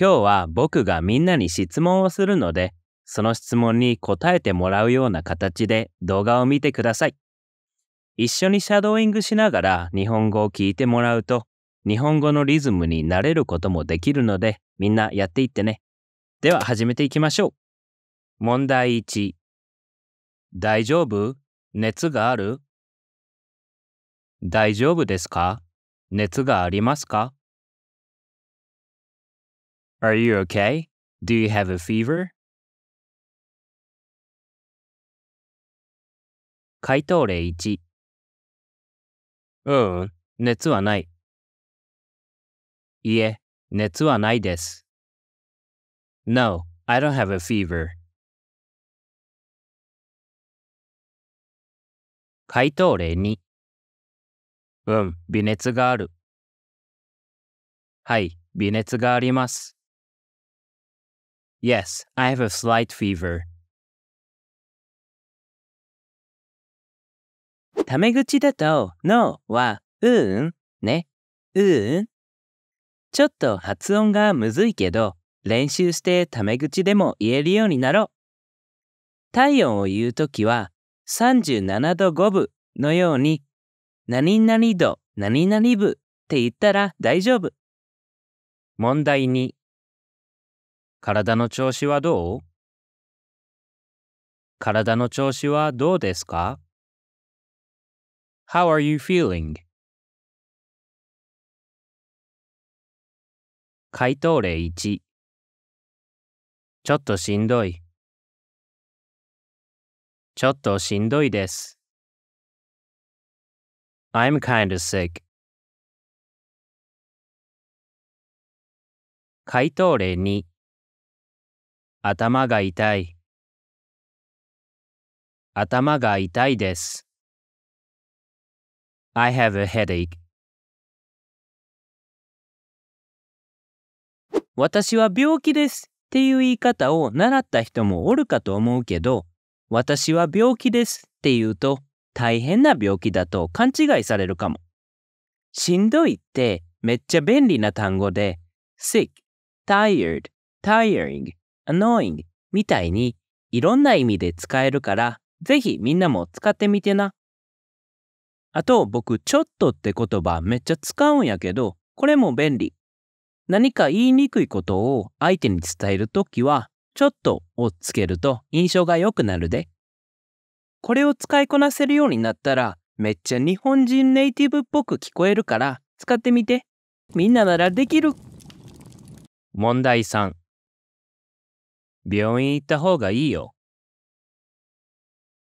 今日は僕がみんなに質問をするので、その質問に答えてもらうような形で動画を見てください。一緒にシャドーイングしながら日本語を聞いてもらうと、日本語のリズムに慣れることもできるので、みんなやっていってね。では始めていきましょう。問題1。大丈夫熱がある大丈夫ですか熱がありますか Are you okay? Do you have a fever? 回答例1うん、熱はない。いえ、熱はないです。No, I don't have a fever. 回答例2うん、微熱がある。はい、微熱があります。Yes, I have a slight fever. タメ口だと、のは、うーん、ね、うーん。ちょっと発音がむずいけど、練習してタメ口でも言えるようになろう。体温を言うときは、37度5分のように、何々度、何々部って言ったら大丈夫。問題に体の調子はどう体の調子はどうですか ?How are you feeling? 回答例1ちょっとしんどいちょっとしんどいです I'm k i n d sick 回答例2頭が痛い頭が痛いです I have a headache 私は病気ですっていう言い方を習った人もおるかと思うけど私は病気ですって言うと大変な病気だと勘違いされるかもしんどいってめっちゃ便利な単語で sick, tired, tiring annoying みたいにいろんな意味で使えるから、ぜひみんなも使ってみてな。あと僕、ちょっとって言葉めっちゃ使うんやけど、これも便利。何か言いにくいことを相手に伝えるときは、ちょっとをつけると印象が良くなるで。これを使いこなせるようになったら、めっちゃ日本人ネイティブっぽく聞こえるから、使ってみて。みんなならできる。問題3。病院行った方がいいよ。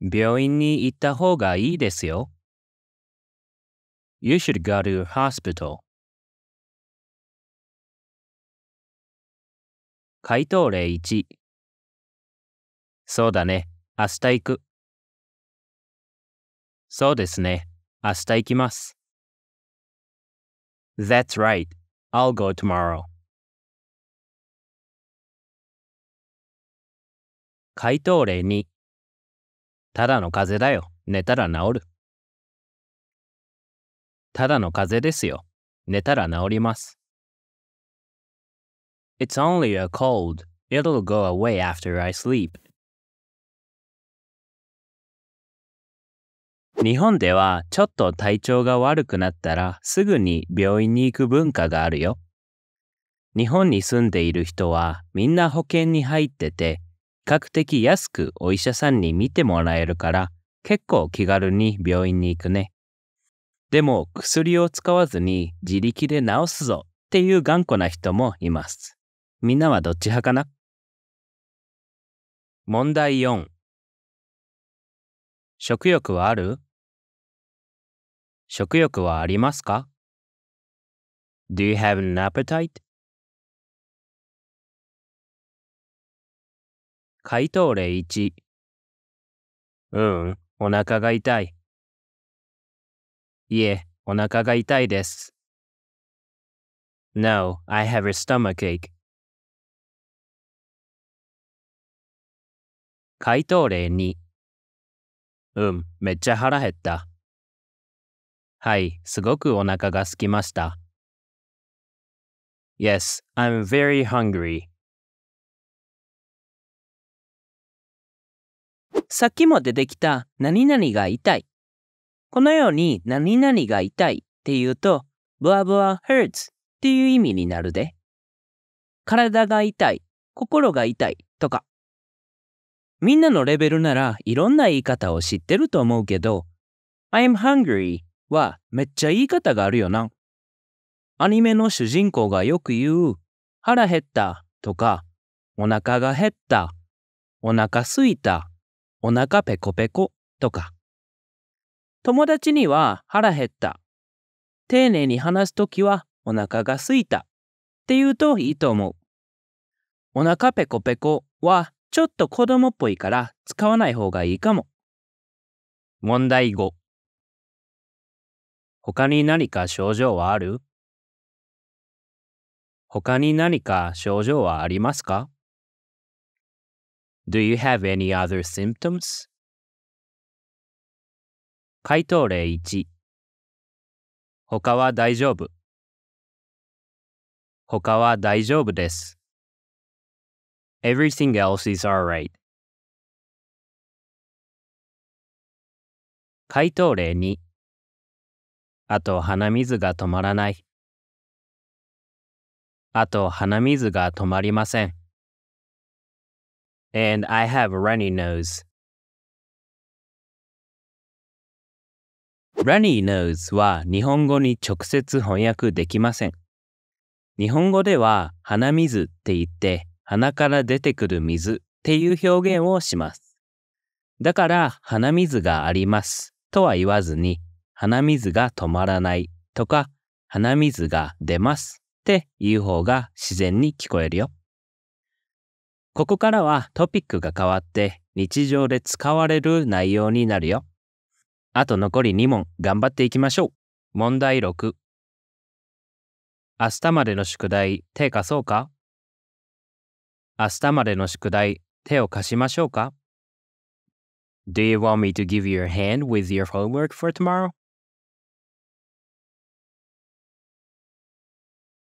病院に行った方がいいですよ。You should go to hospital. 回答例1そうだね、明日行く。そうですね、明日行きます。That's right, I'll go tomorrow. 回答例2ただの風邪だよ寝たら治るただの風邪ですよ寝たら治ります It's only a cold it'll go away after I sleep 日本ではちょっと体調が悪くなったらすぐに病院に行く文化があるよ日本に住んでいる人はみんな保険に入ってて較的安くお医者さんに診てもらえるから結構気軽に病院に行くね。でも薬を使わずに自力で治すぞっていう頑固な人もいます。みんなはどっち派かな問題4食欲はある食欲はありますか ?Do you have an appetite? 回答例1うん、お腹が痛い。いえ、お腹が痛いです。No, I have a stomachache. 回答例2うん、めっちゃ腹減った。はい、すごくお腹が空きました。Yes, I'm very hungry. さっきも出てきた何々が痛い。このように何々が痛いっていうと、ブワブワ hurts っていう意味になるで。体が痛い、心が痛いとか。みんなのレベルならいろんな言い方を知ってると思うけど、I'm hungry はめっちゃ言い方があるよな。アニメの主人公がよく言う腹減ったとかお腹が減ったお腹すいたお腹ペコペコとか。友達には腹減った。丁寧に話すときはお腹がすいたって言うといいと思う。お腹ペコペコはちょっと子供っぽいから使わない方がいいかも。問題5他に何か症状はある他に何か症状はありますか Do you have any other symptoms? 回答例1他は大丈夫他は大丈夫です Everything else is alright 回答例2あと鼻水が止まらないあと鼻水が止まりません and I have a runny nose. runny nose は日本語に直接翻訳できません。日本語では鼻水って言って鼻から出てくる水っていう表現をします。だから鼻水がありますとは言わずに鼻水が止まらないとか鼻水が出ますっていう方が自然に聞こえるよ。ここからはトピックが変わって日常で使われる内容になるよ。あと残り2問頑張っていきましょう。問題6。明日までの宿題手貸そうか明日までの宿題手を貸しましょうか Do you want me to give your hand with your homework for tomorrow?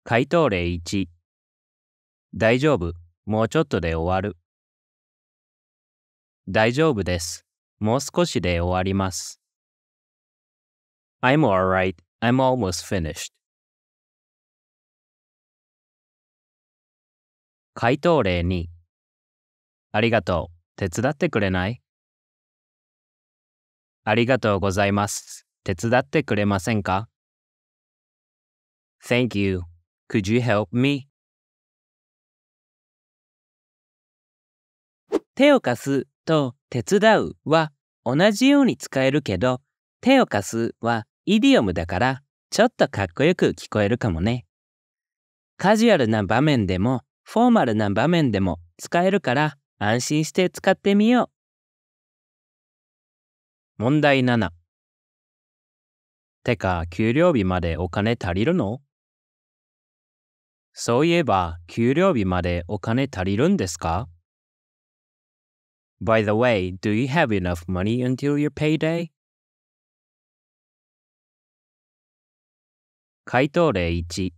回答例1大丈夫もうちょっとで終わる。大丈夫です。もう少しで終わります。I'm alright. I'm almost finished. 回答例にありがとう。手伝ってくれないありがとうございます。手伝ってくれませんか Thank you. Could you help me? 手を貸すと手伝うは同じように使えるけど、手を貸すはイディオムだからちょっとかっこよく聞こえるかもね。カジュアルな場面でもフォーマルな場面でも使えるから安心して使ってみよう。問題7てか給料日までお金足りるのそういえば給料日までお金足りるんですか By the way, do you have enough money until your payday? 回答例1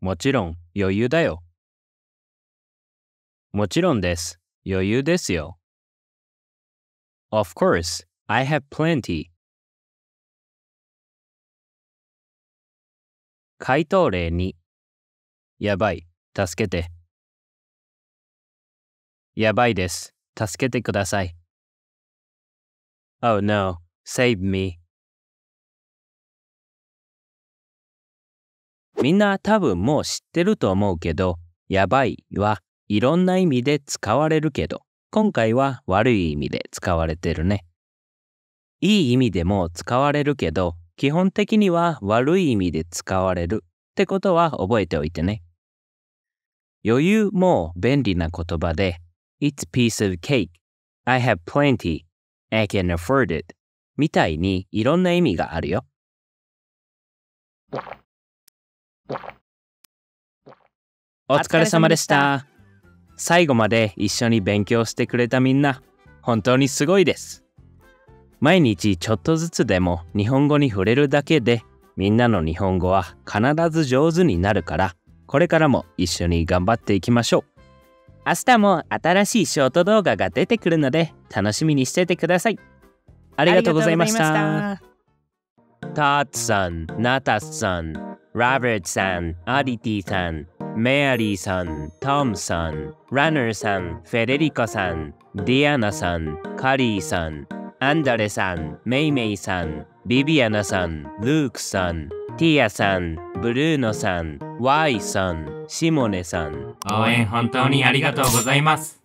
もちろん余裕だよ。もちろんです。余裕ですよ。Of course, I have plenty. 回答例2やばい、助けて。やばいです。助けてください。Oh no, save me. みんな多分もう知ってると思うけど、やばいはいろんな意味で使われるけど、今回は悪い意味で使われてるね。いい意味でも使われるけど、基本的には悪い意味で使われるってことは覚えておいてね。余裕も便利な言葉で It's piece of cake. I have plenty. I can afford it. みたいにいろんな意味があるよ。お疲れ様でした。最後まで一緒に勉強してくれたみんな、本当にすごいです。毎日ちょっとずつでも日本語に触れるだけで、みんなの日本語は必ず上手になるから、これからも一緒に頑張っていきましょう。明日も新しいショート動画が出てくるので楽しみにしててくださいありがとうございましたタッツさん、ナタスさん、ラベットさん、アディティさん、メアリーさん、トムさん、ランナーさん、フェデリコさん、ディアナさん、カリーさん、アンダレさん、メイメイさん、ビビアナさん、ルークさん、ティアさん、ブルーノさん、ワイさん、シモネさん。応援本当にありがとうございます。